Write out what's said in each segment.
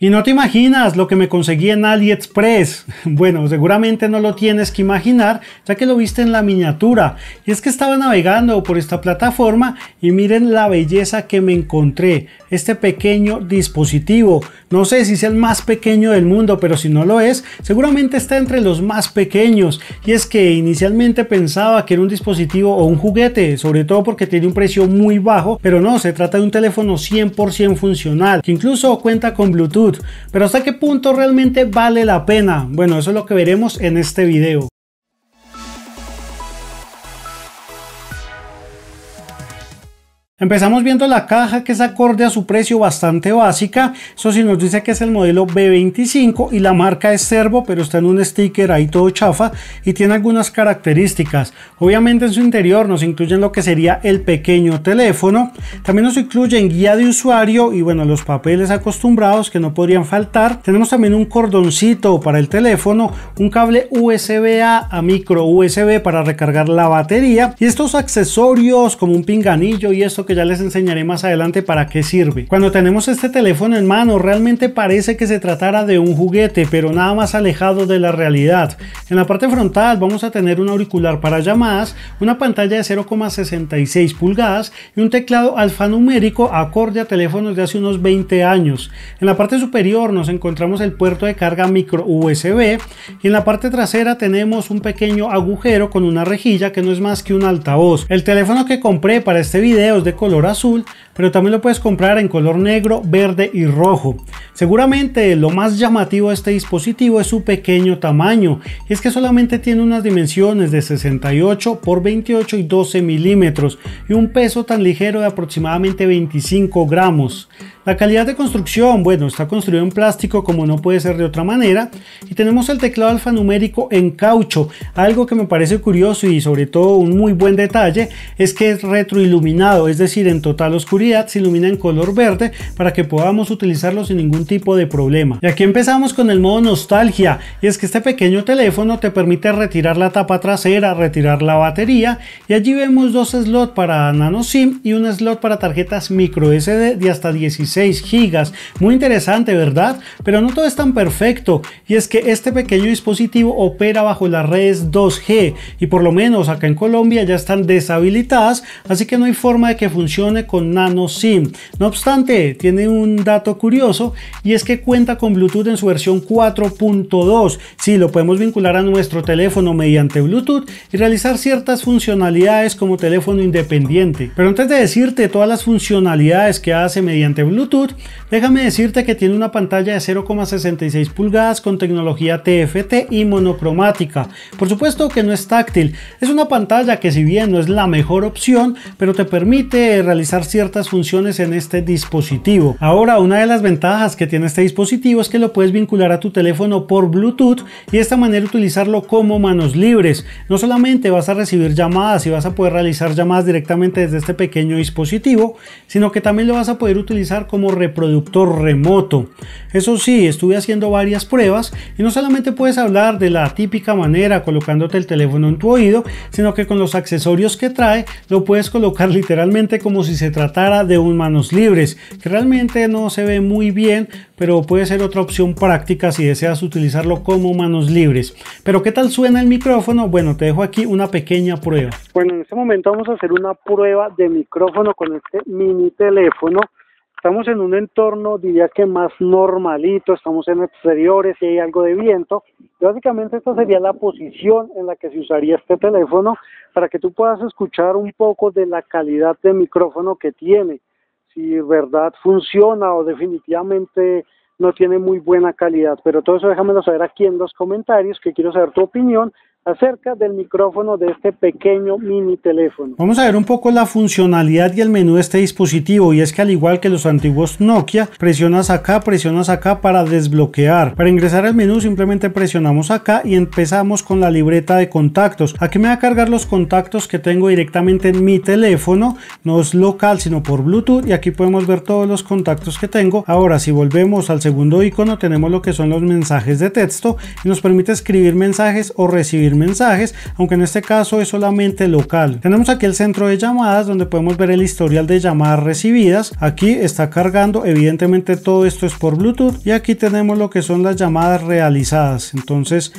Y no te imaginas lo que me conseguí en AliExpress. Bueno, seguramente no lo tienes que imaginar, ya que lo viste en la miniatura. Y es que estaba navegando por esta plataforma y miren la belleza que me encontré. Este pequeño dispositivo. No sé si es el más pequeño del mundo, pero si no lo es, seguramente está entre los más pequeños. Y es que inicialmente pensaba que era un dispositivo o un juguete, sobre todo porque tiene un precio muy bajo, pero no, se trata de un teléfono 100% funcional, que incluso cuenta con Bluetooth pero hasta qué punto realmente vale la pena. Bueno, eso es lo que veremos en este video. Empezamos viendo la caja que es acorde a su precio bastante básica, eso sí nos dice que es el modelo B25 y la marca es Servo pero está en un sticker ahí todo chafa y tiene algunas características. Obviamente en su interior nos incluyen lo que sería el pequeño teléfono, también nos incluyen guía de usuario y bueno los papeles acostumbrados que no podrían faltar. Tenemos también un cordoncito para el teléfono, un cable USB A a micro USB para recargar la batería y estos accesorios como un pinganillo y esto que ya les enseñaré más adelante para qué sirve. Cuando tenemos este teléfono en mano realmente parece que se tratara de un juguete pero nada más alejado de la realidad. En la parte frontal vamos a tener un auricular para llamadas, una pantalla de 0,66 pulgadas y un teclado alfanumérico acorde a teléfonos de hace unos 20 años. En la parte superior nos encontramos el puerto de carga micro USB y en la parte trasera tenemos un pequeño agujero con una rejilla que no es más que un altavoz. El teléfono que compré para este video es de color azul pero también lo puedes comprar en color negro, verde y rojo. Seguramente lo más llamativo de este dispositivo es su pequeño tamaño, y es que solamente tiene unas dimensiones de 68 x 28 y 12 milímetros y un peso tan ligero de aproximadamente 25 gramos. La calidad de construcción, bueno, está construido en plástico como no puede ser de otra manera y tenemos el teclado alfanumérico en caucho, algo que me parece curioso y sobre todo un muy buen detalle es que es retroiluminado, es decir, en total oscuridad se ilumina en color verde para que podamos utilizarlo sin ningún tipo de problema. Y aquí empezamos con el modo nostalgia y es que este pequeño teléfono te permite retirar la tapa trasera, retirar la batería y allí vemos dos slots para nano sim y un slot para tarjetas micro SD de hasta 16 gigas, Muy interesante, ¿verdad? Pero no todo es tan perfecto y es que este pequeño dispositivo opera bajo las redes 2G y por lo menos acá en Colombia ya están deshabilitadas, así que no hay forma de que funcione con nano SIM. No obstante, tiene un dato curioso y es que cuenta con Bluetooth en su versión 4.2. si lo podemos vincular a nuestro teléfono mediante Bluetooth y realizar ciertas funcionalidades como teléfono independiente. Pero antes de decirte todas las funcionalidades que hace mediante Bluetooth, déjame decirte que tiene una pantalla de 0,66 pulgadas con tecnología TFT y monocromática. Por supuesto que no es táctil, es una pantalla que si bien no es la mejor opción, pero te permite realizar ciertas funciones en este dispositivo. Ahora, una de las ventajas que tiene este dispositivo es que lo puedes vincular a tu teléfono por Bluetooth y de esta manera utilizarlo como manos libres. No solamente vas a recibir llamadas y vas a poder realizar llamadas directamente desde este pequeño dispositivo, sino que también lo vas a poder utilizar como reproductor remoto. Eso sí, estuve haciendo varias pruebas y no solamente puedes hablar de la típica manera colocándote el teléfono en tu oído, sino que con los accesorios que trae lo puedes colocar literalmente como si se tratara de un manos libres, que realmente no se ve muy bien, pero puede ser otra opción práctica si deseas utilizarlo como manos libres. Pero ¿qué tal suena el micrófono? Bueno, te dejo aquí una pequeña prueba. Bueno, en este momento vamos a hacer una prueba de micrófono con este mini teléfono Estamos en un entorno, diría que más normalito, estamos en exteriores y hay algo de viento. básicamente esta sería la posición en la que se usaría este teléfono para que tú puedas escuchar un poco de la calidad de micrófono que tiene, si verdad funciona o definitivamente no tiene muy buena calidad. Pero todo eso déjamelo saber aquí en los comentarios, que quiero saber tu opinión acerca del micrófono de este pequeño mini teléfono. Vamos a ver un poco la funcionalidad y el menú de este dispositivo y es que al igual que los antiguos Nokia, presionas acá, presionas acá para desbloquear. Para ingresar al menú simplemente presionamos acá y empezamos con la libreta de contactos. Aquí me va a cargar los contactos que tengo directamente en mi teléfono, no es local sino por Bluetooth y aquí podemos ver todos los contactos que tengo. Ahora si volvemos al segundo icono tenemos lo que son los mensajes de texto y nos permite escribir mensajes o recibir mensajes, aunque en este caso es solamente local. Tenemos aquí el centro de llamadas donde podemos ver el historial de llamadas recibidas. Aquí está cargando, evidentemente todo esto es por Bluetooth y aquí tenemos lo que son las llamadas realizadas. Entonces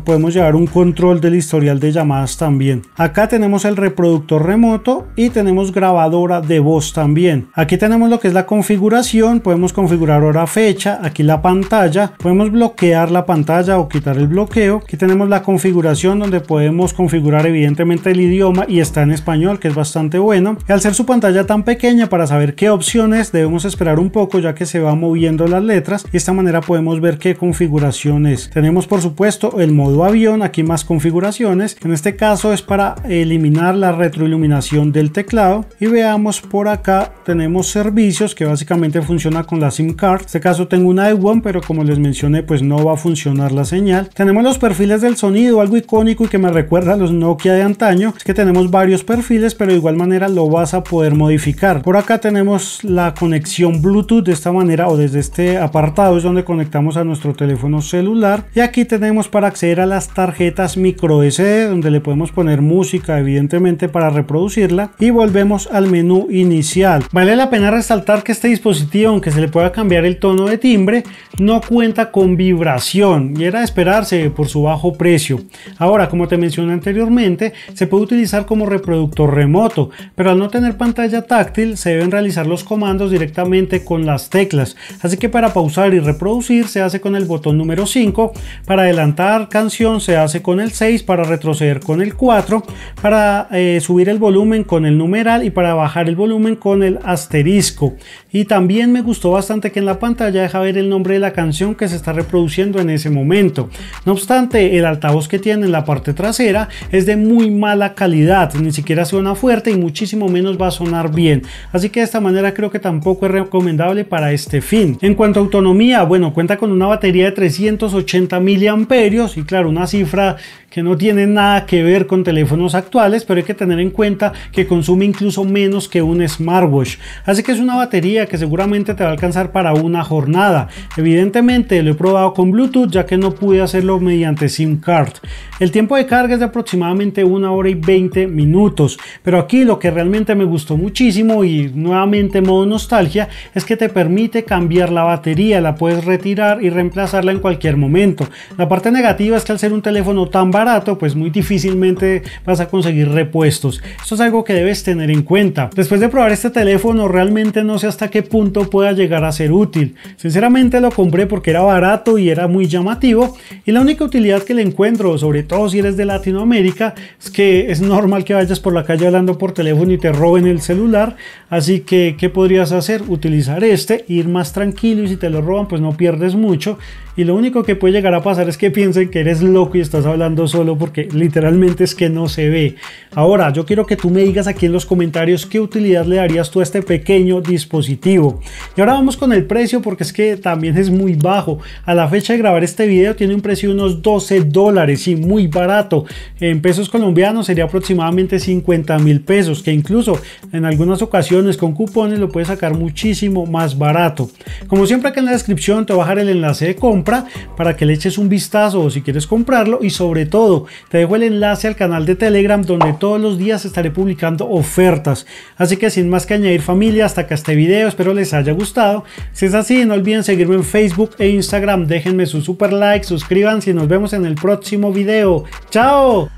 podemos llevar un control del historial de llamadas también. Acá tenemos el reproductor remoto y tenemos grabadora de voz también. Aquí tenemos lo que es la configuración, podemos configurar hora fecha, aquí la pantalla, podemos bloquear la pantalla o quitar el bloqueo. Aquí tenemos la configuración donde podemos configurar evidentemente el idioma y está en español que es bastante bueno. Y al ser su pantalla tan pequeña para saber qué opciones debemos esperar un poco ya que se va moviendo las letras y de esta manera podemos ver qué configuración es. Tenemos por supuesto el modo modo avión, aquí más configuraciones. En este caso es para eliminar la retroiluminación del teclado. Y veamos por acá tenemos servicios que básicamente funciona con la SIM card. En este caso tengo una de One, pero como les mencioné, pues no va a funcionar la señal. Tenemos los perfiles del sonido, algo icónico y que me recuerda a los Nokia de antaño. Es que tenemos varios perfiles, pero de igual manera lo vas a poder modificar. Por acá tenemos la conexión Bluetooth de esta manera o desde este apartado es donde conectamos a nuestro teléfono celular. Y aquí tenemos para acceder a las tarjetas micro SD donde le podemos poner música evidentemente para reproducirla y volvemos al menú inicial. Vale la pena resaltar que este dispositivo aunque se le pueda cambiar el tono de timbre no cuenta con vibración y era de esperarse por su bajo precio. Ahora como te mencioné anteriormente se puede utilizar como reproductor remoto pero al no tener pantalla táctil se deben realizar los comandos directamente con las teclas así que para pausar y reproducir se hace con el botón número 5 para adelantar, se hace con el 6 para retroceder con el 4, para eh, subir el volumen con el numeral y para bajar el volumen con el asterisco. Y también me gustó bastante que en la pantalla deja ver el nombre de la canción que se está reproduciendo en ese momento. No obstante, el altavoz que tiene en la parte trasera es de muy mala calidad, ni siquiera suena fuerte y muchísimo menos va a sonar bien. Así que de esta manera creo que tampoco es recomendable para este fin. En cuanto a autonomía, bueno, cuenta con una batería de 380 mAh y una cifra que no tiene nada que ver con teléfonos actuales, pero hay que tener en cuenta que consume incluso menos que un smartwatch. Así que es una batería que seguramente te va a alcanzar para una jornada. Evidentemente lo he probado con Bluetooth ya que no pude hacerlo mediante SIM card. El tiempo de carga es de aproximadamente una hora y 20 minutos, pero aquí lo que realmente me gustó muchísimo y nuevamente modo nostalgia es que te permite cambiar la batería, la puedes retirar y reemplazarla en cualquier momento. La parte negativa es que al ser un teléfono tan barato, pues muy difícilmente vas a conseguir repuestos. eso es algo que debes tener en cuenta. Después de probar este teléfono, realmente no sé hasta qué punto pueda llegar a ser útil. Sinceramente lo compré porque era barato y era muy llamativo y la única utilidad que le encuentro, sobre todo si eres de Latinoamérica, es que es normal que vayas por la calle hablando por teléfono y te roben el celular. Así que, ¿qué podrías hacer? Utilizar este, ir más tranquilo y si te lo roban, pues no pierdes mucho. Y lo único que puede llegar a pasar es que piensen que eres loco y estás hablando solo porque literalmente es que no se ve. Ahora, yo quiero que tú me digas aquí en los comentarios qué utilidad le darías tú a este pequeño dispositivo. Y ahora vamos con el precio porque es que también es muy bajo. A la fecha de grabar este video tiene un precio de unos 12 dólares y muy barato. En pesos colombianos sería aproximadamente 50 mil pesos que incluso en algunas ocasiones con cupones lo puedes sacar muchísimo más barato. Como siempre aquí en la descripción te voy a dejar el enlace de compra para que le eches un vistazo o si quieres comprarlo y sobre todo te dejo el enlace al canal de Telegram donde todos los días estaré publicando ofertas. Así que sin más que añadir familia, hasta acá este video, espero les haya gustado. Si es así, no olviden seguirme en Facebook e Instagram, déjenme su super like, suscríbanse y nos vemos en el próximo video. ¡Chao!